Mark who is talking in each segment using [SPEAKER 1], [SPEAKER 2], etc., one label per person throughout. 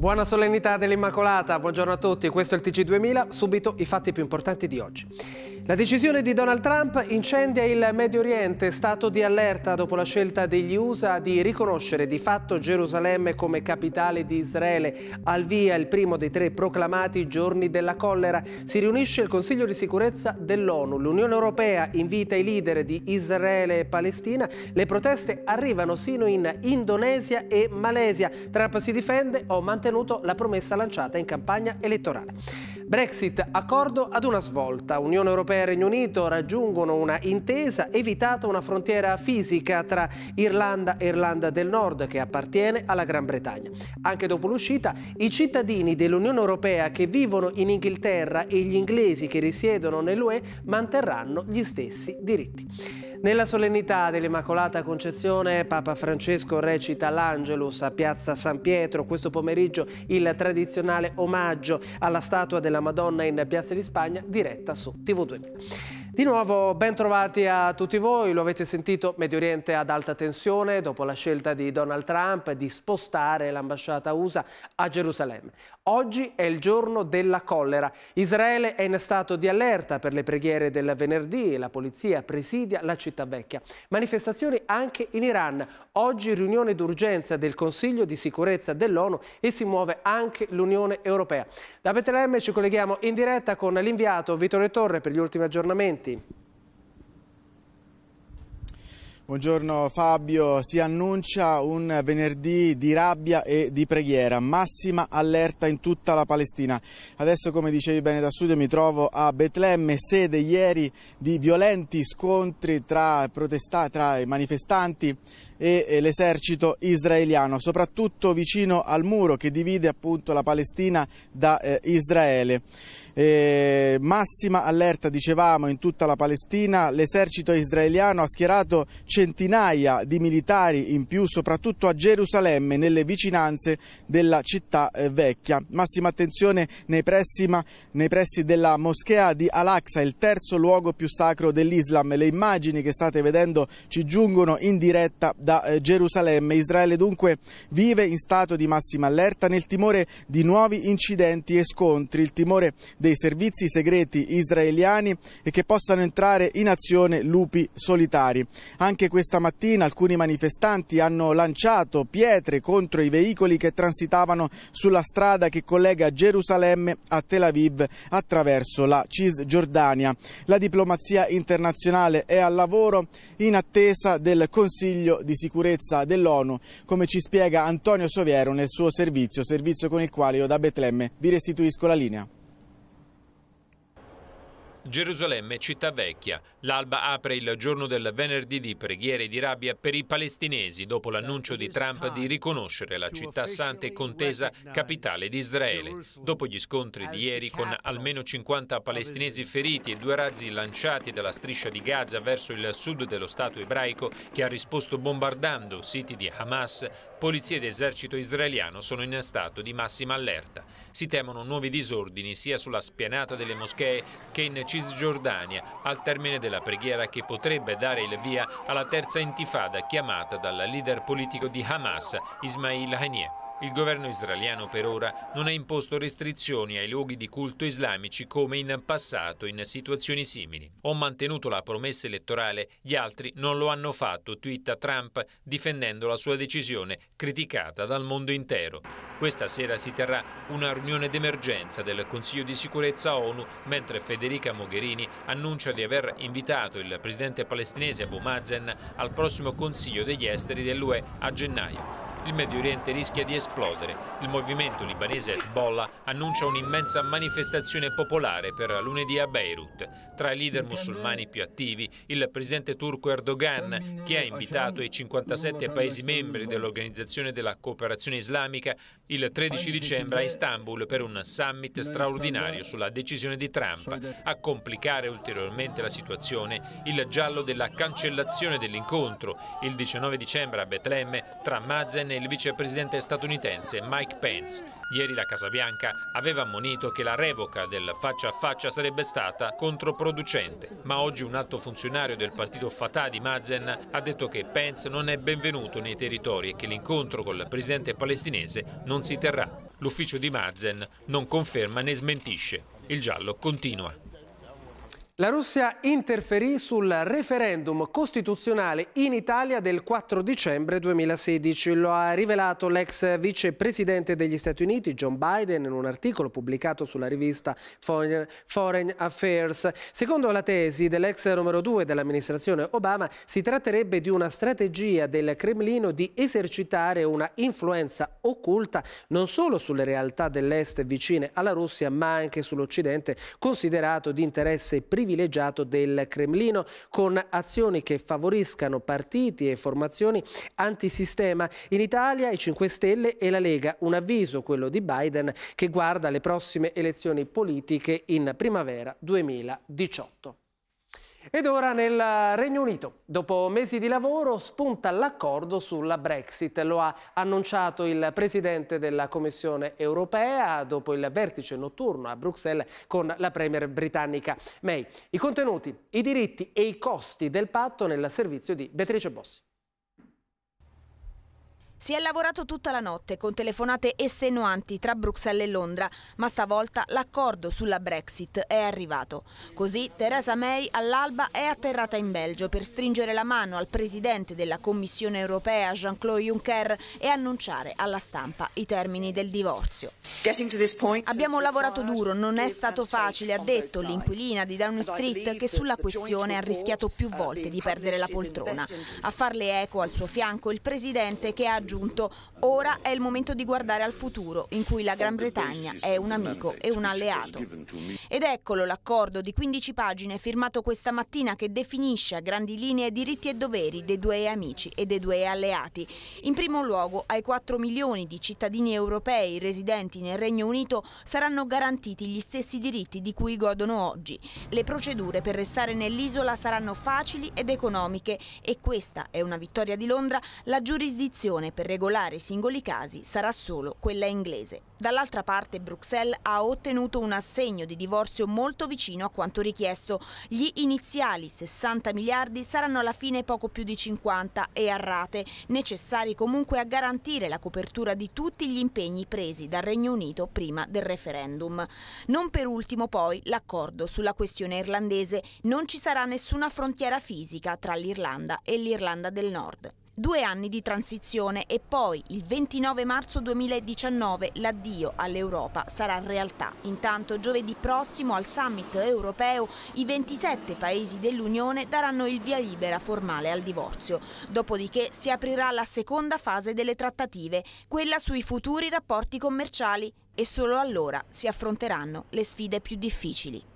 [SPEAKER 1] Buona solennità dell'Immacolata, buongiorno a tutti, questo è il TG2000, subito i fatti più importanti di oggi. La decisione di Donald Trump incendia il Medio Oriente, stato di allerta dopo la scelta degli USA di riconoscere di fatto Gerusalemme come capitale di Israele. Al via il primo dei tre proclamati giorni della collera. Si riunisce il Consiglio di sicurezza dell'ONU. L'Unione Europea invita i leader di Israele e Palestina. Le proteste arrivano sino in Indonesia e Malesia. Trump si difende, o mantiene mantenuto la promessa lanciata in campagna elettorale. Brexit, accordo ad una svolta. Unione Europea e Regno Unito raggiungono una intesa, evitata una frontiera fisica tra Irlanda e Irlanda del Nord che appartiene alla Gran Bretagna. Anche dopo l'uscita, i cittadini dell'Unione Europea che vivono in Inghilterra e gli inglesi che risiedono nell'UE manterranno gli stessi diritti. Nella solennità dell'Immacolata Concezione, Papa Francesco recita l'Angelus a Piazza San Pietro. Questo pomeriggio il tradizionale omaggio alla statua della Madonna in Piazza di Spagna, diretta su TV2. Di nuovo ben trovati a tutti voi, lo avete sentito, Medio Oriente ad alta tensione dopo la scelta di Donald Trump di spostare l'ambasciata USA a Gerusalemme. Oggi è il giorno della collera. Israele è in stato di allerta per le preghiere del venerdì e la polizia presidia la città vecchia. Manifestazioni anche in Iran. Oggi riunione d'urgenza del Consiglio di sicurezza dell'ONU e si muove anche l'Unione Europea. Da Betlemme ci colleghiamo in diretta con l'inviato Vittorio Torre per gli ultimi aggiornamenti Parenti.
[SPEAKER 2] Buongiorno Fabio, si annuncia un venerdì di rabbia e di preghiera, massima allerta in tutta la Palestina. Adesso come dicevi bene da studio mi trovo a Betlemme, sede ieri di violenti scontri tra, tra i manifestanti e l'esercito israeliano, soprattutto vicino al muro che divide appunto la Palestina da eh, Israele. Eh, massima allerta, dicevamo, in tutta la Palestina. L'esercito israeliano ha schierato centinaia di militari in più, soprattutto a Gerusalemme, nelle vicinanze della città eh, vecchia. Massima attenzione nei pressi, nei pressi della moschea di Al-Aqsa, il terzo luogo più sacro dell'Islam. Le immagini che state vedendo ci giungono in diretta da eh, Gerusalemme. Israele dunque vive in stato di massima allerta nel timore di nuovi incidenti e scontri, il timore dei servizi segreti israeliani e che possano entrare in azione lupi solitari. Anche questa mattina alcuni manifestanti hanno lanciato pietre contro i veicoli che transitavano sulla strada che collega Gerusalemme a Tel Aviv attraverso la Cisgiordania. La diplomazia internazionale è al lavoro in attesa del Consiglio di sicurezza dell'ONU, come ci spiega Antonio Soviero nel suo servizio, servizio con il quale io da Betlemme vi restituisco la linea.
[SPEAKER 3] Gerusalemme, città vecchia. L'alba apre il giorno del venerdì di preghiere di rabbia per i palestinesi dopo l'annuncio di Trump di riconoscere la città santa e contesa capitale di Israele. Dopo gli scontri di ieri con almeno 50 palestinesi feriti e due razzi lanciati dalla striscia di Gaza verso il sud dello Stato ebraico che ha risposto bombardando siti di Hamas, polizia ed esercito israeliano sono in stato di massima allerta. Si temono nuovi disordini sia sulla spianata delle moschee che in Cisgiordania, al termine della preghiera che potrebbe dare il via alla terza intifada chiamata dal leader politico di Hamas, Ismail Haniyeh. Il governo israeliano per ora non ha imposto restrizioni ai luoghi di culto islamici come in passato in situazioni simili. Ho mantenuto la promessa elettorale, gli altri non lo hanno fatto, twitta Trump difendendo la sua decisione, criticata dal mondo intero. Questa sera si terrà una riunione d'emergenza del Consiglio di sicurezza ONU, mentre Federica Mogherini annuncia di aver invitato il presidente palestinese Abu Mazen al prossimo Consiglio degli esteri dell'UE a gennaio. Il Medio Oriente rischia di esplodere. Il movimento libanese Hezbollah annuncia un'immensa manifestazione popolare per lunedì a Beirut. Tra i leader musulmani più attivi, il presidente turco Erdogan, che ha invitato i 57 paesi membri dell'Organizzazione della Cooperazione Islamica il 13 dicembre a Istanbul per un summit straordinario sulla decisione di Trump. A complicare ulteriormente la situazione, il giallo della cancellazione dell'incontro il 19 dicembre a Betlemme tra Mazen Biden il vicepresidente statunitense Mike Pence. Ieri la Casa Bianca aveva ammonito che la revoca del faccia a faccia sarebbe stata controproducente, ma oggi un alto funzionario del partito Fatah di Mazen ha detto che Pence non è benvenuto nei territori e che l'incontro col presidente palestinese non si terrà. L'ufficio di Mazen non conferma né smentisce. Il giallo continua.
[SPEAKER 1] La Russia interferì sul referendum costituzionale in Italia del 4 dicembre 2016, lo ha rivelato l'ex vicepresidente degli Stati Uniti John Biden in un articolo pubblicato sulla rivista Foreign Affairs. Secondo la tesi dell'ex numero 2 dell'amministrazione Obama si tratterebbe di una strategia del Cremlino di esercitare una influenza occulta non solo sulle realtà dell'est vicine alla Russia ma anche sull'Occidente considerato di interesse privilegiato privilegiato del Cremlino con azioni che favoriscano partiti e formazioni antisistema. In Italia i 5 Stelle e la Lega, un avviso quello di Biden che guarda le prossime elezioni politiche in primavera 2018. Ed ora nel Regno Unito. Dopo mesi di lavoro spunta l'accordo sulla Brexit. Lo ha annunciato il presidente della Commissione europea dopo il vertice notturno a Bruxelles con la premier britannica May. I contenuti, i diritti e i costi del patto nel servizio di Beatrice Bossi.
[SPEAKER 4] Si è lavorato tutta la notte con telefonate estenuanti tra Bruxelles e Londra, ma stavolta l'accordo sulla Brexit è arrivato. Così Theresa May all'alba è atterrata in Belgio per stringere la mano al presidente della Commissione europea Jean-Claude Juncker e annunciare alla stampa i termini del divorzio. Abbiamo lavorato duro, non è stato facile, ha detto l'inquilina di Downing Street che sulla questione ha rischiato più uh, volte di perdere la poltrona. A farle eco al suo fianco il presidente che ha raggiunto. Ora è il momento di guardare al futuro, in cui la Gran Bretagna è un amico e un alleato. Ed eccolo l'accordo di 15 pagine firmato questa mattina che definisce a grandi linee diritti e doveri dei due amici e dei due alleati. In primo luogo ai 4 milioni di cittadini europei residenti nel Regno Unito saranno garantiti gli stessi diritti di cui godono oggi. Le procedure per restare nell'isola saranno facili ed economiche e questa è una vittoria di Londra, la giurisdizione per per regolare i singoli casi sarà solo quella inglese. Dall'altra parte Bruxelles ha ottenuto un assegno di divorzio molto vicino a quanto richiesto. Gli iniziali 60 miliardi saranno alla fine poco più di 50 e a rate, necessari comunque a garantire la copertura di tutti gli impegni presi dal Regno Unito prima del referendum. Non per ultimo poi l'accordo sulla questione irlandese. Non ci sarà nessuna frontiera fisica tra l'Irlanda e l'Irlanda del Nord. Due anni di transizione e poi, il 29 marzo 2019, l'addio all'Europa sarà realtà. Intanto giovedì prossimo al summit europeo i 27 paesi dell'Unione daranno il via libera formale al divorzio. Dopodiché si aprirà la seconda fase delle trattative, quella sui futuri rapporti commerciali e solo allora si affronteranno le sfide più difficili.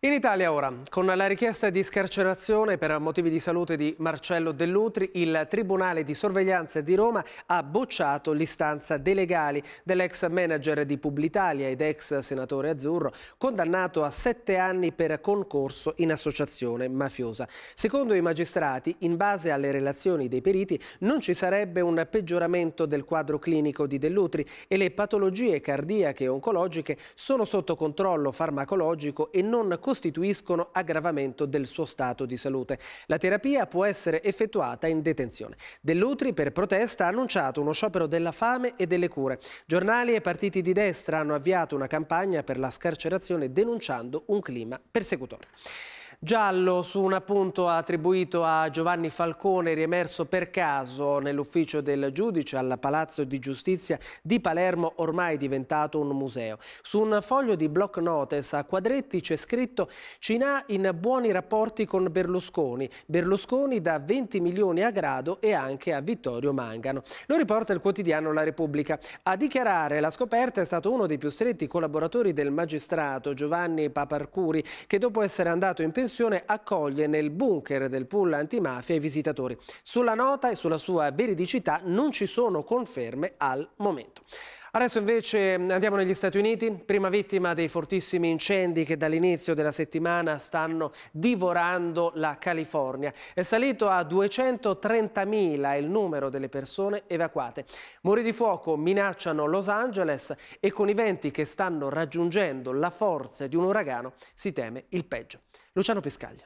[SPEAKER 1] In Italia ora, con la richiesta di scarcerazione per motivi di salute di Marcello Dell'Utri, il Tribunale di Sorveglianza di Roma ha bocciato l'istanza dei legali dell'ex manager di Publitalia ed ex senatore azzurro, condannato a sette anni per concorso in associazione mafiosa. Secondo i magistrati, in base alle relazioni dei periti, non ci sarebbe un peggioramento del quadro clinico di Dell'Utri e le patologie cardiache e oncologiche sono sotto controllo farmacologico e non costituiscono aggravamento del suo stato di salute. La terapia può essere effettuata in detenzione. Dell'Utri per protesta ha annunciato uno sciopero della fame e delle cure. Giornali e partiti di destra hanno avviato una campagna per la scarcerazione denunciando un clima persecutorio. Giallo su un appunto attribuito a Giovanni Falcone, riemerso per caso nell'ufficio del giudice al Palazzo di Giustizia di Palermo, ormai diventato un museo. Su un foglio di block notes a quadretti c'è scritto Cinà in buoni rapporti con Berlusconi. Berlusconi da 20 milioni a Grado e anche a Vittorio Mangano. Lo riporta il quotidiano La Repubblica. A dichiarare la scoperta è stato uno dei più stretti collaboratori del magistrato Giovanni Paparcuri, che dopo essere andato in pensione sessione accoglie nel bunker del pool antimafia i visitatori. Sulla nota e sulla sua veridicità non ci sono conferme al momento. Adesso invece mm, andiamo negli Stati Uniti, prima vittima dei fortissimi incendi che dall'inizio della settimana stanno divorando la California. È salito a 230.000 il numero delle persone evacuate. Mori di fuoco minacciano Los Angeles e con i venti che stanno raggiungendo la forza di un uragano si teme il peggio. Luciano Piscaglia.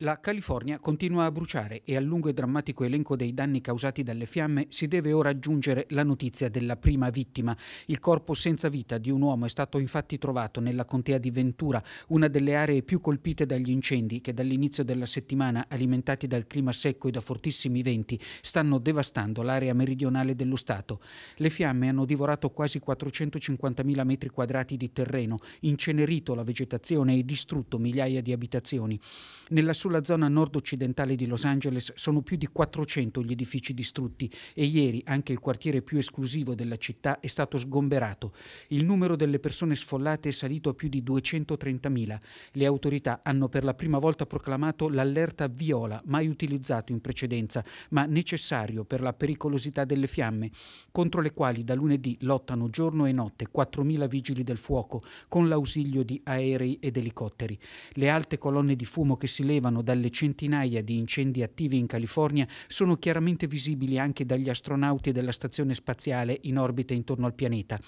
[SPEAKER 5] La California continua a bruciare e al lungo e drammatico elenco dei danni causati dalle fiamme si deve ora aggiungere la notizia della prima vittima. Il corpo senza vita di un uomo è stato infatti trovato nella contea di Ventura, una delle aree più colpite dagli incendi che dall'inizio della settimana, alimentati dal clima secco e da fortissimi venti, stanno devastando l'area meridionale dello Stato. Le fiamme hanno divorato quasi 450.000 metri quadrati di terreno, incenerito la vegetazione e distrutto migliaia di abitazioni. Nella sulla zona nord-occidentale di Los Angeles sono più di 400 gli edifici distrutti e ieri anche il quartiere più esclusivo della città è stato sgomberato. Il numero delle persone sfollate è salito a più di 230.000. Le autorità hanno per la prima volta proclamato l'allerta viola, mai utilizzato in precedenza, ma necessario per la pericolosità delle fiamme, contro le quali da lunedì lottano giorno e notte 4.000 vigili del fuoco con l'ausilio di aerei ed elicotteri. Le alte colonne di fumo che si levano risultano dalle centinaia di incendi attivi in California sono chiaramente visibili anche dagli astronauti della stazione spaziale in orbita intorno al pianeta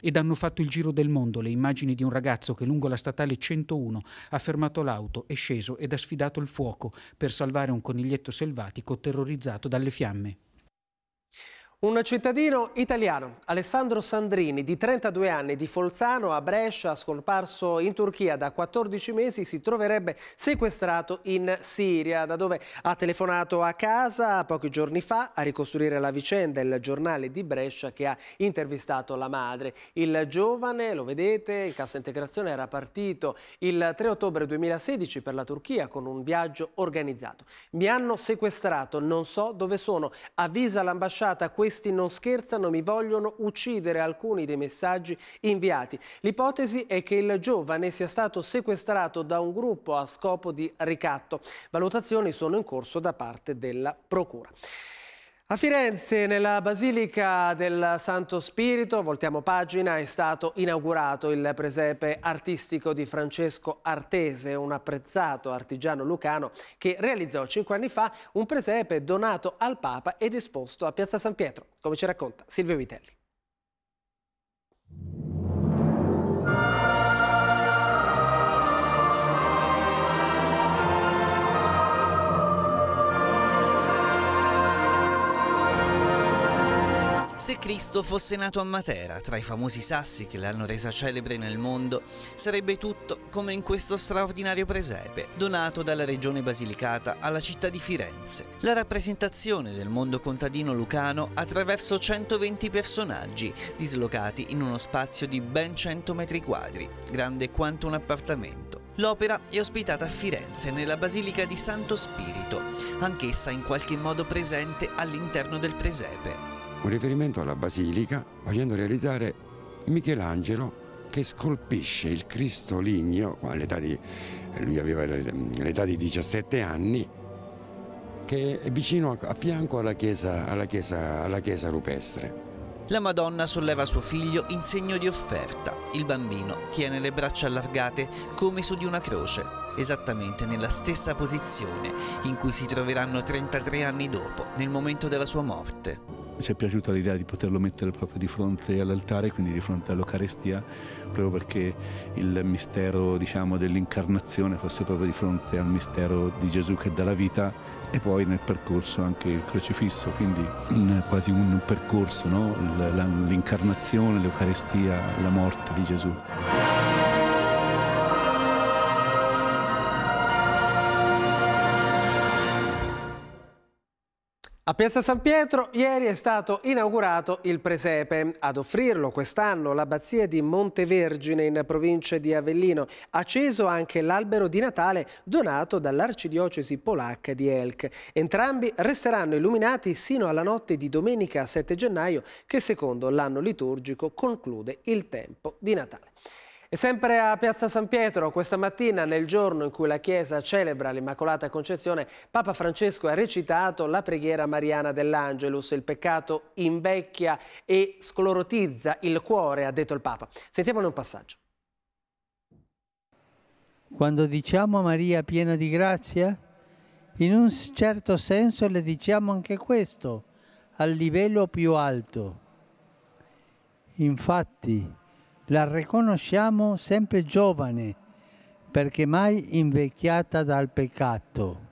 [SPEAKER 5] ed hanno fatto il giro del mondo le immagini di un ragazzo che lungo la statale 101 ha fermato l'auto, è sceso ed ha sfidato il fuoco per salvare un coniglietto selvatico terrorizzato dalle fiamme.
[SPEAKER 1] Un cittadino italiano, Alessandro Sandrini, di 32 anni, di Folzano a Brescia, scomparso in Turchia da 14 mesi, si troverebbe sequestrato in Siria, da dove ha telefonato a casa pochi giorni fa a ricostruire la vicenda il giornale di Brescia che ha intervistato la madre. Il giovane, lo vedete, in cassa integrazione era partito il 3 ottobre 2016 per la Turchia con un viaggio organizzato. Mi hanno sequestrato, non so dove sono, avvisa l'ambasciata questo questi non scherzano, mi vogliono uccidere alcuni dei messaggi inviati. L'ipotesi è che il giovane sia stato sequestrato da un gruppo a scopo di ricatto. Valutazioni sono in corso da parte della Procura. A Firenze, nella Basilica del Santo Spirito, voltiamo pagina, è stato inaugurato il presepe artistico di Francesco Artese, un apprezzato artigiano lucano che realizzò cinque anni fa un presepe donato al Papa ed esposto a Piazza San Pietro, come ci racconta Silvio Vitelli.
[SPEAKER 6] Se Cristo fosse nato a Matera, tra i famosi sassi che l'hanno resa celebre nel mondo, sarebbe tutto come in questo straordinario presepe, donato dalla regione basilicata alla città di Firenze. La rappresentazione del mondo contadino lucano attraverso 120 personaggi, dislocati in uno spazio di ben 100 metri quadri, grande quanto un appartamento. L'opera è ospitata a Firenze nella Basilica di Santo Spirito, anch'essa in qualche modo presente all'interno del presepe
[SPEAKER 2] un riferimento alla basilica facendo realizzare Michelangelo che scolpisce il Cristo ligneo, di, lui aveva l'età di 17 anni, che è vicino a, fianco alla chiesa, alla chiesa, alla chiesa rupestre.
[SPEAKER 6] La Madonna solleva suo figlio in segno di offerta. Il bambino tiene le braccia allargate come su di una croce, esattamente nella stessa posizione in cui si troveranno 33 anni dopo, nel momento della sua morte ci è piaciuta l'idea di poterlo mettere proprio di fronte all'altare, quindi di fronte all'Eucarestia, proprio perché il mistero diciamo, dell'incarnazione fosse proprio di fronte al mistero di Gesù che dà la vita e poi nel percorso anche il crocifisso, quindi quasi un percorso, no? l'incarnazione, l'Eucarestia, la morte di Gesù.
[SPEAKER 1] A Piazza San Pietro ieri è stato inaugurato il presepe. Ad offrirlo quest'anno l'abbazia di Montevergine in provincia di Avellino, acceso anche l'albero di Natale donato dall'arcidiocesi polacca di Elk. Entrambi resteranno illuminati sino alla notte di domenica 7 gennaio che secondo l'anno liturgico conclude il tempo di Natale. E sempre a Piazza San Pietro, questa mattina, nel giorno in cui la Chiesa celebra l'Immacolata Concezione, Papa Francesco ha recitato la preghiera mariana dell'Angelus. Il peccato invecchia e sclorotizza il cuore, ha detto il Papa. Sentiamone un passaggio. Quando diciamo Maria piena di grazia, in un certo senso le diciamo anche questo, al livello più alto. Infatti, la riconosciamo sempre giovane, perché mai invecchiata dal peccato.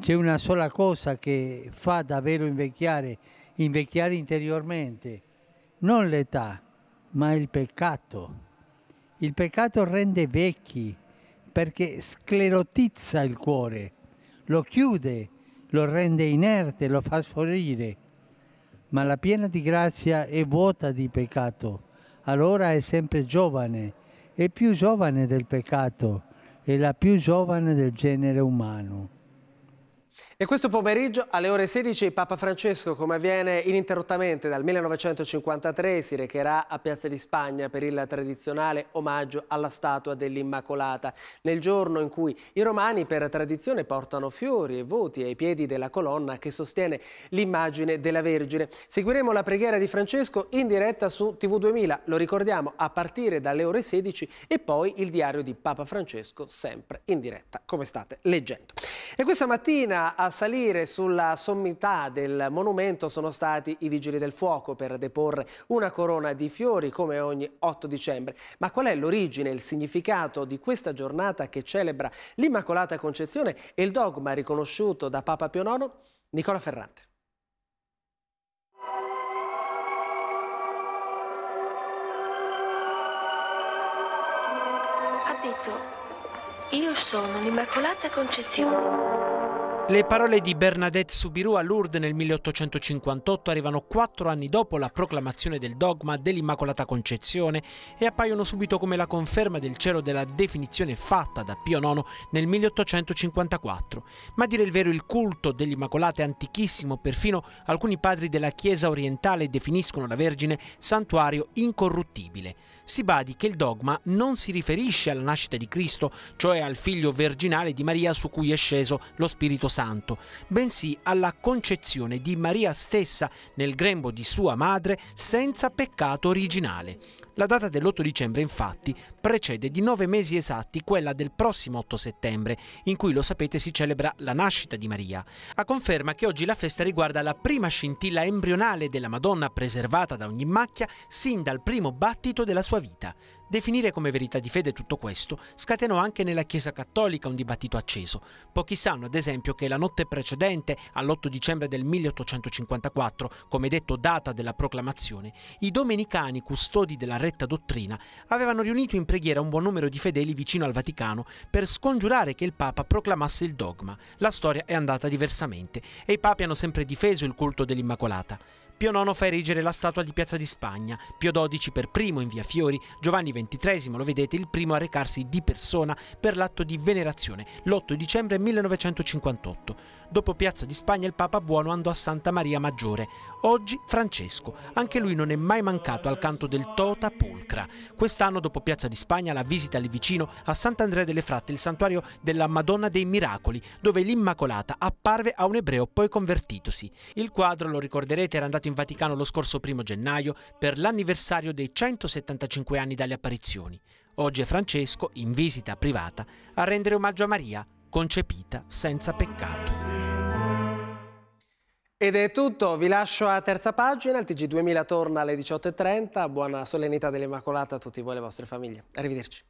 [SPEAKER 1] C'è una sola cosa che fa davvero invecchiare, invecchiare interiormente, non l'età, ma il peccato. Il peccato rende vecchi perché sclerotizza il cuore, lo chiude, lo rende inerte, lo fa sforire. Ma la piena di grazia è vuota di peccato allora è sempre giovane, è più giovane del peccato, e la più giovane del genere umano. E questo pomeriggio alle ore 16 Papa Francesco, come avviene ininterrottamente dal 1953, si recherà a Piazza di Spagna per il tradizionale omaggio alla statua dell'Immacolata, nel giorno in cui i romani per tradizione portano fiori e voti ai piedi della colonna che sostiene l'immagine della Vergine. Seguiremo la preghiera di Francesco in diretta su TV2000, lo ricordiamo, a partire dalle ore 16 e poi il diario di Papa Francesco sempre in diretta, come state leggendo. E questa mattina a salire sulla sommità del monumento sono stati i Vigili del Fuoco per deporre una corona di fiori come ogni 8 dicembre. Ma qual è l'origine, il significato di questa giornata che celebra l'Immacolata Concezione e il dogma riconosciuto da Papa Pio IX? Nicola Ferrante.
[SPEAKER 4] Ha detto, io sono l'Immacolata Concezione.
[SPEAKER 7] Le parole di Bernadette Soubirous a Lourdes nel 1858 arrivano quattro anni dopo la proclamazione del dogma dell'Immacolata Concezione e appaiono subito come la conferma del cielo della definizione fatta da Pio IX nel 1854. Ma a dire il vero il culto dell'Immacolata è antichissimo, perfino alcuni padri della Chiesa orientale definiscono la Vergine santuario incorruttibile si badi che il dogma non si riferisce alla nascita di Cristo, cioè al figlio virginale di Maria su cui è sceso lo Spirito Santo, bensì alla concezione di Maria stessa nel grembo di sua madre senza peccato originale. La data dell'8 dicembre infatti precede di nove mesi esatti quella del prossimo 8 settembre, in cui lo sapete si celebra la nascita di Maria, a conferma che oggi la festa riguarda la prima scintilla embrionale della Madonna preservata da ogni macchia sin dal primo battito della sua sua vita. Definire come verità di fede tutto questo scatenò anche nella Chiesa cattolica un dibattito acceso. Pochi sanno, ad esempio, che la notte precedente, all'8 dicembre del 1854, come detto data della proclamazione, i domenicani, custodi della retta dottrina, avevano riunito in preghiera un buon numero di fedeli vicino al Vaticano per scongiurare che il Papa proclamasse il dogma. La storia è andata diversamente e i papi hanno sempre difeso il culto dell'Immacolata. Pio IX fa erigere la statua di Piazza di Spagna, Pio XII per primo in via Fiori, Giovanni XXIII, lo vedete, il primo a recarsi di persona per l'atto di venerazione, l'8 dicembre 1958. Dopo Piazza di Spagna il Papa Buono andò a Santa Maria Maggiore. Oggi Francesco, anche lui non è mai mancato al canto del Tota Pulcra. Quest'anno dopo Piazza di Spagna la visita lì vicino a Sant'Andrea delle Fratte, il santuario della Madonna dei Miracoli, dove l'Immacolata apparve a un ebreo poi convertitosi. Il quadro, lo ricorderete, era andato inviato in Vaticano lo scorso 1 gennaio per l'anniversario dei 175 anni dalle apparizioni. Oggi è Francesco, in visita privata, a rendere omaggio a Maria, concepita senza peccato.
[SPEAKER 1] Ed è tutto, vi lascio a terza pagina, il TG2000 torna alle 18.30, buona solennità dell'Immacolata a tutti voi e le vostre famiglie. Arrivederci.